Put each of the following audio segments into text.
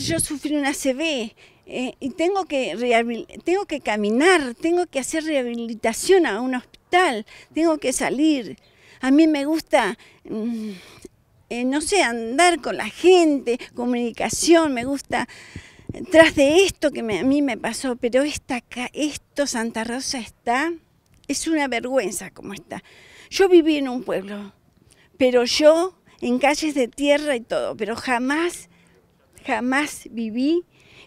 yo sufrí una CV eh, y tengo que, tengo que caminar, tengo que hacer rehabilitación a un hospital, tengo que salir. A mí me gusta, mm, eh, no sé, andar con la gente, comunicación, me gusta eh, tras de esto que a mí me pasó, pero esta, esto Santa Rosa está, es una vergüenza como está. Yo viví en un pueblo, pero yo en calles de tierra y todo, pero jamás jamás viví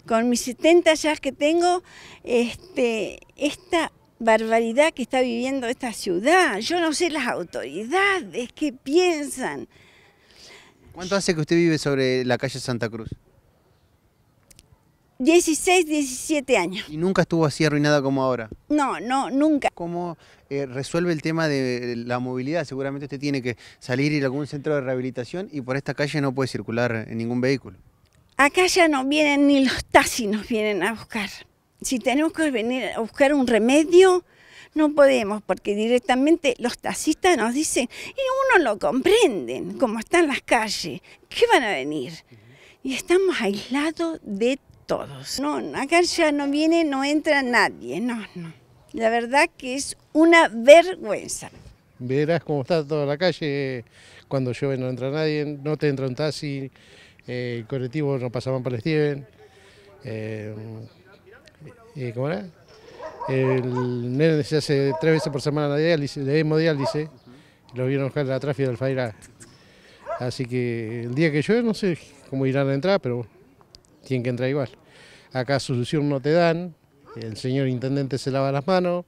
con mis 70 ya que tengo este, esta barbaridad que está viviendo esta ciudad. Yo no sé las autoridades qué piensan. ¿Cuánto hace que usted vive sobre la calle Santa Cruz? 16, 17 años. ¿Y nunca estuvo así arruinada como ahora? No, no, nunca. ¿Cómo eh, resuelve el tema de la movilidad? Seguramente usted tiene que salir, ir a algún centro de rehabilitación y por esta calle no puede circular en ningún vehículo. Acá ya no vienen ni los taxis nos vienen a buscar. Si tenemos que venir a buscar un remedio, no podemos, porque directamente los taxistas nos dicen, y uno lo comprenden, cómo están las calles, ¿qué van a venir? Y estamos aislados de todos. No, acá ya no viene, no entra nadie, no, no. La verdad que es una vergüenza. Verás cómo está toda la calle, cuando llueve no entra nadie, no te entra un taxi, ...el eh, colectivo no pasaban para el Steven. Eh, eh, ¿Cómo era? El nene se hace tres veces por semana la diálisis, Lo vieron buscar la tráfico de Faira... Así que el día que llueve, no sé cómo irán a entrar, pero tienen que entrar igual. Acá solución no te dan, el señor intendente se lava las manos,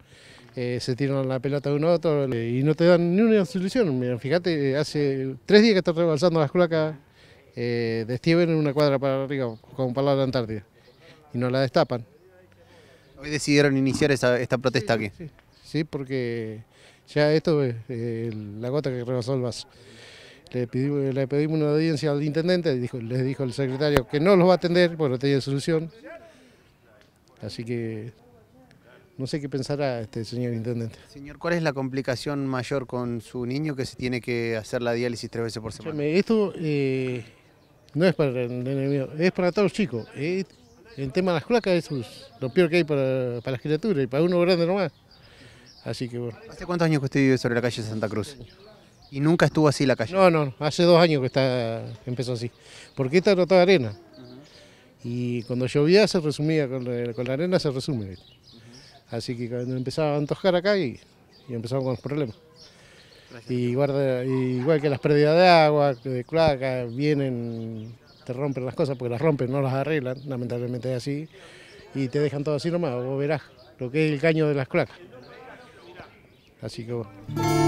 se tiran la pelota de uno a otro y no te dan ni una solución. fíjate, hace tres días que está rebalsando las acá eh, en una cuadra para arriba, como para la Antártida, y no la destapan. Hoy decidieron iniciar esta protesta aquí. Sí, porque ya esto es eh, la gota que rebasó el vaso. Le pedimos, le pedimos una audiencia al intendente, les dijo, el secretario que no los va a atender porque no tenía solución. Así que no sé qué pensará este señor intendente. Señor, ¿cuál es la complicación mayor con su niño que se tiene que hacer la diálisis tres veces por semana? Esto eh, no es para el enemigo, es para todos los chicos. el tema de las cloacas es lo peor que hay para, las criaturas y para uno grande nomás. Así que bueno. ¿Hace cuántos años que usted vive sobre la calle de Santa Cruz? ¿Y nunca estuvo así la calle? No, no, hace dos años que está, empezó así. Porque esta era toda arena. Y cuando llovía se resumía, con, la arena se resume. Así que cuando empezaba a antojar acá y, y con los problemas. Y igual que las pérdidas de agua, de cloaca, vienen, te rompen las cosas porque las rompen, no las arreglan, lamentablemente es así, y te dejan todo así nomás, vos verás lo que es el caño de las cloacas. Así que bueno.